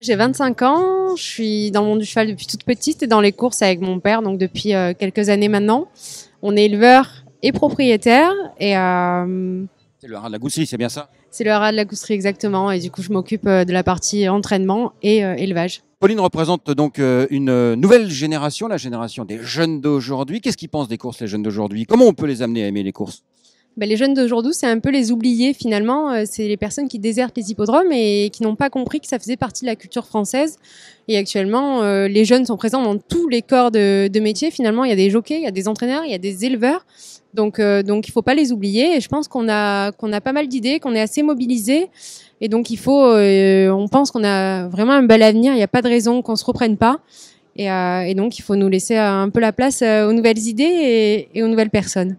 J'ai 25 ans, je suis dans le monde du cheval depuis toute petite et dans les courses avec mon père, donc depuis euh, quelques années maintenant. On est éleveur et propriétaire. Et, euh, c'est le haras de la gousserie, c'est bien ça C'est le haras de la gousserie, exactement. Et du coup, je m'occupe euh, de la partie entraînement et euh, élevage. Pauline représente donc une nouvelle génération, la génération des jeunes d'aujourd'hui. Qu'est-ce qu'ils pensent des courses, les jeunes d'aujourd'hui Comment on peut les amener à aimer les courses bah, les jeunes d'aujourd'hui, c'est un peu les oubliés finalement. Euh, c'est les personnes qui désertent les hippodromes et qui n'ont pas compris que ça faisait partie de la culture française. Et actuellement, euh, les jeunes sont présents dans tous les corps de, de métier. Finalement, il y a des jockeys, il y a des entraîneurs, il y a des éleveurs. Donc, il euh, donc il faut pas les oublier. Et je pense qu'on a, qu'on a pas mal d'idées, qu'on est assez mobilisés. Et donc, il faut, on pense qu'on a vraiment un bel avenir. Il n'y a pas de raison qu'on se reprenne pas. Et, donc, il faut nous laisser un peu la place aux nouvelles idées et aux nouvelles personnes.